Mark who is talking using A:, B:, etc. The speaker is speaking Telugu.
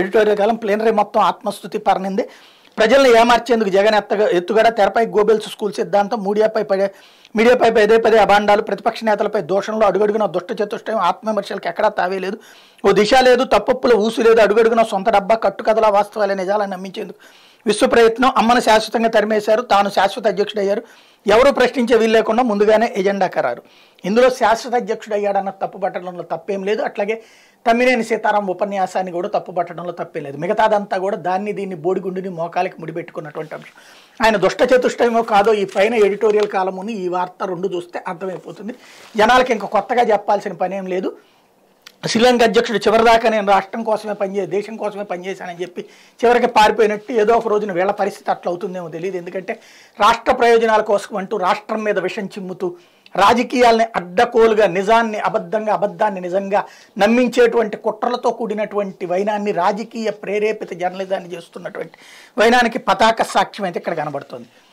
A: ఎడిటోరియల్ కాలం ప్లేనరీ మొత్తం ఆత్మస్థుతి పరనింది ప్రజల్ని ఏమార్చేందుకు జగన్ ఎత్త ఎత్తుగడ తెరపై గోబెల్స్ స్కూల్ సిద్ధాంతం మీడియాపై పడే మీడియాపై పదే పదే అభాండాలు ప్రతిపక్ష నేతలపై దోషంలో అడుగడుగున దుష్ట చతుష్టయం ఆత్మవిమర్శలకు ఎక్కడా తావేలేదు ఓ దిశ లేదు తప్పప్పుల ఊసు లేదు అడుగడుగున సొంత డబ్బా కట్టుకథల వాస్తవాలే నిజాలని నమ్మించేందుకు విశ్వ ప్రయత్నం అమ్మను శాశ్వతంగా తరిమేశారు తాను శాశ్వత అధ్యక్షుడయ్యారు ఎవరు ప్రశ్నించే వీలు లేకుండా ముందుగానే ఎజెండా కరారు ఇందులో శాశ్వత అధ్యక్షుడు తప్పు పట్టడంలో తప్పేం లేదు అట్లాగే తమ్మినేని సీతారాం ఉపన్యాసాన్ని కూడా తప్పుపట్టడంలో లేదు మిగతాదంతా కూడా దాన్ని దీన్ని బోడిగుండుని మోకాలకి ముడిపెట్టుకున్నటువంటి అంశం ఆయన దుష్ట చతుష్టయమో కాదో ఈ పైన ఎడిటోరియల్ కాలముని ఈ వార్త రెండు చూస్తే అర్థమైపోతుంది జనాలకి ఇంకా కొత్తగా చెప్పాల్సిన పనేం లేదు శ్రీలంక అధ్యక్షుడు చివరిదాకా నేను రాష్ట్రం కోసమే పనిచే దేశం కోసమే పనిచేశానని చెప్పి చివరికి పారిపోయినట్టు ఏదో ఒక రోజున వీళ్ళ పరిస్థితి అట్లా అవుతుందేమో తెలియదు ఎందుకంటే రాష్ట్ర ప్రయోజనాల కోసం అంటూ రాష్ట్రం మీద విషం చిమ్ముతూ రాజకీయాల్ని అడ్డకోలుగా నిజాన్ని అబద్ధంగా అబద్ధాన్ని నిజంగా నమ్మించేటువంటి కుట్రలతో కూడినటువంటి వైనాన్ని రాజకీయ ప్రేరేపిత జర్నలిజాన్ని చేస్తున్నటువంటి వైనానికి పతాక సాక్ష్యం అయితే ఇక్కడ కనబడుతుంది